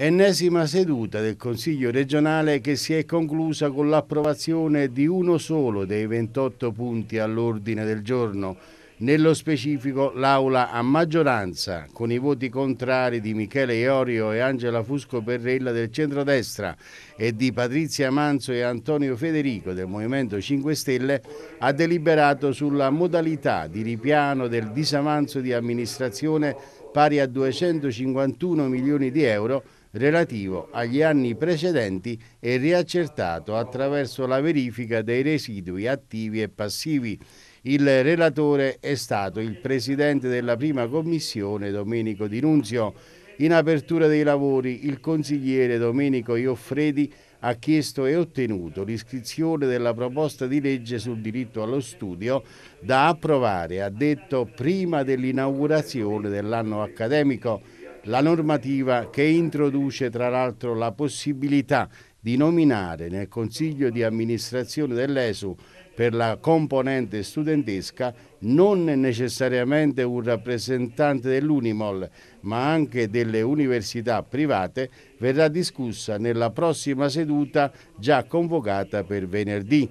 Ennesima seduta del Consiglio regionale che si è conclusa con l'approvazione di uno solo dei 28 punti all'ordine del giorno, nello specifico l'Aula a maggioranza, con i voti contrari di Michele Iorio e Angela Fusco Perrella del centrodestra e di Patrizia Manzo e Antonio Federico del Movimento 5 Stelle, ha deliberato sulla modalità di ripiano del disavanzo di amministrazione pari a 251 milioni di euro relativo agli anni precedenti e riaccertato attraverso la verifica dei residui attivi e passivi. Il relatore è stato il presidente della prima commissione, Domenico Di Nunzio. In apertura dei lavori il consigliere Domenico Ioffredi ha chiesto e ottenuto l'iscrizione della proposta di legge sul diritto allo studio da approvare, ha detto, prima dell'inaugurazione dell'anno accademico la normativa che introduce tra l'altro la possibilità di nominare nel consiglio di amministrazione dell'ESU per la componente studentesca non necessariamente un rappresentante dell'Unimol, ma anche delle università private, verrà discussa nella prossima seduta già convocata per venerdì.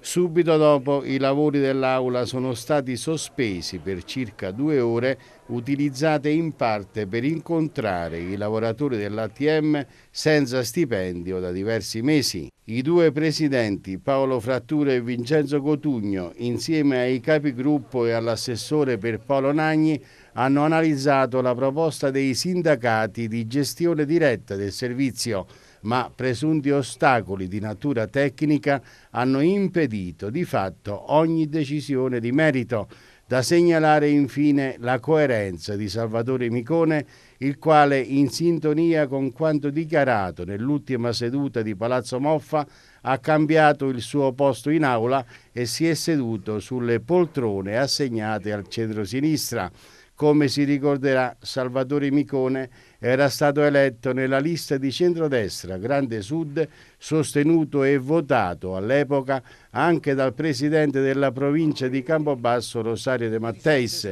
Subito dopo i lavori dell'Aula sono stati sospesi per circa due ore utilizzate in parte per incontrare i lavoratori dell'ATM senza stipendio da diversi mesi. I due presidenti Paolo Frattura e Vincenzo Cotugno insieme ai capigruppo e all'assessore per Paolo Nagni hanno analizzato la proposta dei sindacati di gestione diretta del servizio ma presunti ostacoli di natura tecnica hanno impedito di fatto ogni decisione di merito. Da segnalare infine la coerenza di Salvatore Micone, il quale, in sintonia con quanto dichiarato nell'ultima seduta di Palazzo Moffa, ha cambiato il suo posto in aula e si è seduto sulle poltrone assegnate al centro-sinistra. Come si ricorderà, Salvatore Micone era stato eletto nella lista di centrodestra Grande Sud, sostenuto e votato all'epoca anche dal presidente della provincia di Campobasso Rosario De Matteis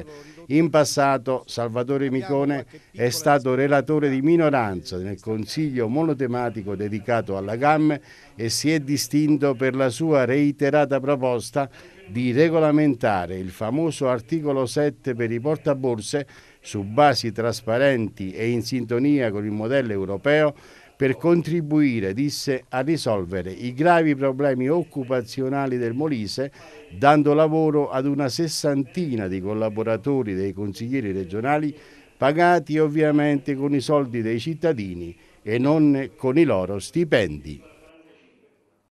in passato Salvatore Micone è stato relatore di minoranza nel Consiglio monotematico dedicato alla GAM e si è distinto per la sua reiterata proposta di regolamentare il famoso articolo 7 per i portaborse su basi trasparenti e in sintonia con il modello europeo per contribuire, disse, a risolvere i gravi problemi occupazionali del Molise, dando lavoro ad una sessantina di collaboratori dei consiglieri regionali, pagati ovviamente con i soldi dei cittadini e non con i loro stipendi.